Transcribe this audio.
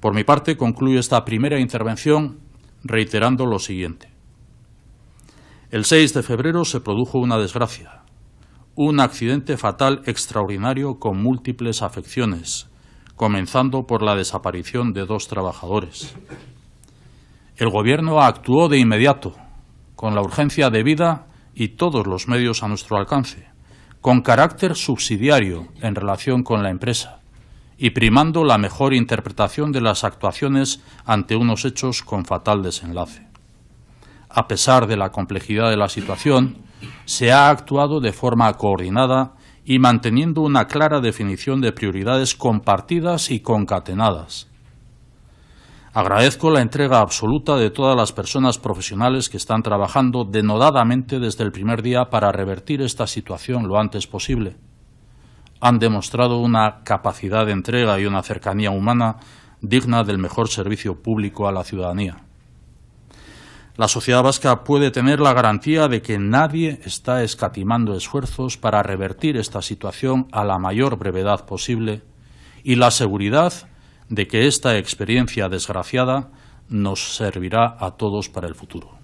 Por mi parte, concluyo esta primera intervención reiterando lo siguiente. El 6 de febrero se produjo una desgracia, un accidente fatal extraordinario con múltiples afecciones, comenzando por la desaparición de dos trabajadores. El Gobierno actuó de inmediato, con la urgencia debida y todos los medios a nuestro alcance, con carácter subsidiario en relación con la empresa, y primando la mejor interpretación de las actuaciones ante unos hechos con fatal desenlace. A pesar de la complejidad de la situación, se ha actuado de forma coordinada y manteniendo una clara definición de prioridades compartidas y concatenadas. Agradezco la entrega absoluta de todas las personas profesionales que están trabajando denodadamente desde el primer día para revertir esta situación lo antes posible han demostrado una capacidad de entrega y una cercanía humana digna del mejor servicio público a la ciudadanía. La sociedad vasca puede tener la garantía de que nadie está escatimando esfuerzos para revertir esta situación a la mayor brevedad posible y la seguridad de que esta experiencia desgraciada nos servirá a todos para el futuro.